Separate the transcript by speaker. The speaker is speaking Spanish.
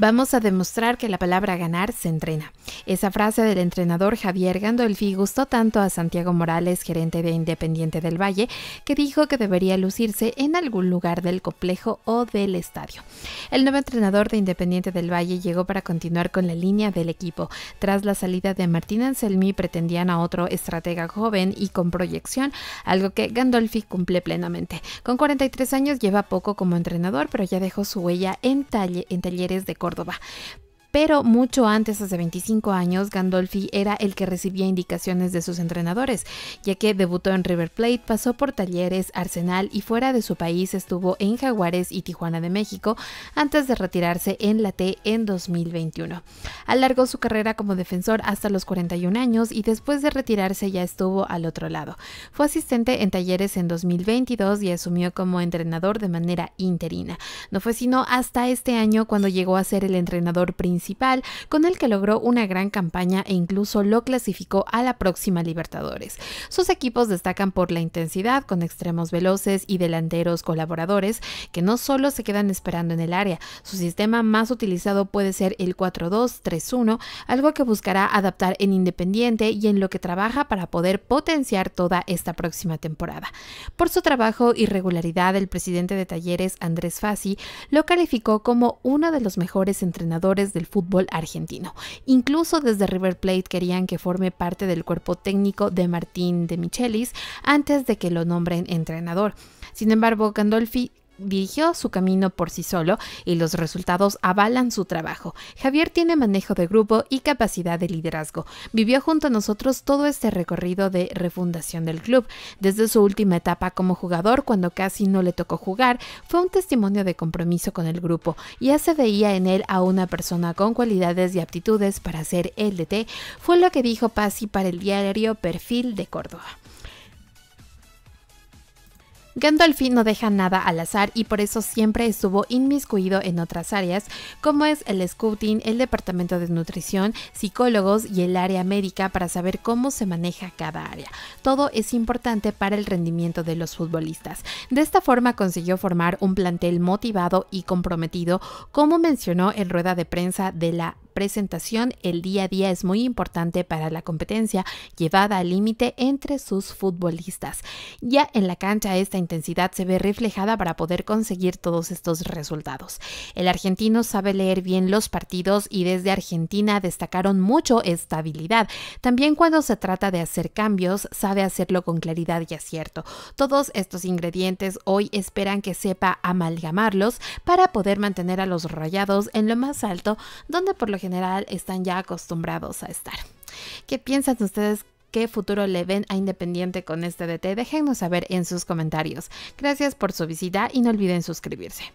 Speaker 1: Vamos a demostrar que la palabra ganar se entrena. Esa frase del entrenador Javier Gandolfi gustó tanto a Santiago Morales, gerente de Independiente del Valle, que dijo que debería lucirse en algún lugar del complejo o del estadio. El nuevo entrenador de Independiente del Valle llegó para continuar con la línea del equipo. Tras la salida de Martín Anselmi pretendían a otro estratega joven y con proyección, algo que Gandolfi cumple plenamente. Con 43 años lleva poco como entrenador, pero ya dejó su huella en, talle, en talleres de corte Córdoba. Pero mucho antes, hace 25 años, Gandolfi era el que recibía indicaciones de sus entrenadores, ya que debutó en River Plate, pasó por Talleres, Arsenal y fuera de su país estuvo en Jaguares y Tijuana de México antes de retirarse en la T en 2021. Alargó su carrera como defensor hasta los 41 años y después de retirarse ya estuvo al otro lado. Fue asistente en Talleres en 2022 y asumió como entrenador de manera interina. No fue sino hasta este año cuando llegó a ser el entrenador principal con el que logró una gran campaña e incluso lo clasificó a la próxima Libertadores. Sus equipos destacan por la intensidad, con extremos veloces y delanteros colaboradores que no solo se quedan esperando en el área, su sistema más utilizado puede ser el 4-2-3-1, algo que buscará adaptar en Independiente y en lo que trabaja para poder potenciar toda esta próxima temporada. Por su trabajo y regularidad, el presidente de Talleres, Andrés Fassi, lo calificó como uno de los mejores entrenadores del fútbol argentino. Incluso desde River Plate querían que forme parte del cuerpo técnico de Martín de Michelis antes de que lo nombren entrenador. Sin embargo, Gandolfi dirigió su camino por sí solo y los resultados avalan su trabajo. Javier tiene manejo de grupo y capacidad de liderazgo. Vivió junto a nosotros todo este recorrido de refundación del club. Desde su última etapa como jugador, cuando casi no le tocó jugar, fue un testimonio de compromiso con el grupo. Ya se veía en él a una persona con cualidades y aptitudes para ser LT, fue lo que dijo Pasi para el diario Perfil de Córdoba. Gandalf no deja nada al azar y por eso siempre estuvo inmiscuido en otras áreas, como es el scouting, el departamento de nutrición, psicólogos y el área médica para saber cómo se maneja cada área. Todo es importante para el rendimiento de los futbolistas. De esta forma consiguió formar un plantel motivado y comprometido, como mencionó en rueda de prensa de la presentación, el día a día es muy importante para la competencia llevada al límite entre sus futbolistas. Ya en la cancha esta intensidad se ve reflejada para poder conseguir todos estos resultados. El argentino sabe leer bien los partidos y desde Argentina destacaron mucho estabilidad. También cuando se trata de hacer cambios, sabe hacerlo con claridad y acierto. Todos estos ingredientes hoy esperan que sepa amalgamarlos para poder mantener a los rayados en lo más alto, donde por lo general general están ya acostumbrados a estar. ¿Qué piensan ustedes? ¿Qué futuro le ven a Independiente con este DT? Déjenos saber en sus comentarios. Gracias por su visita y no olviden suscribirse.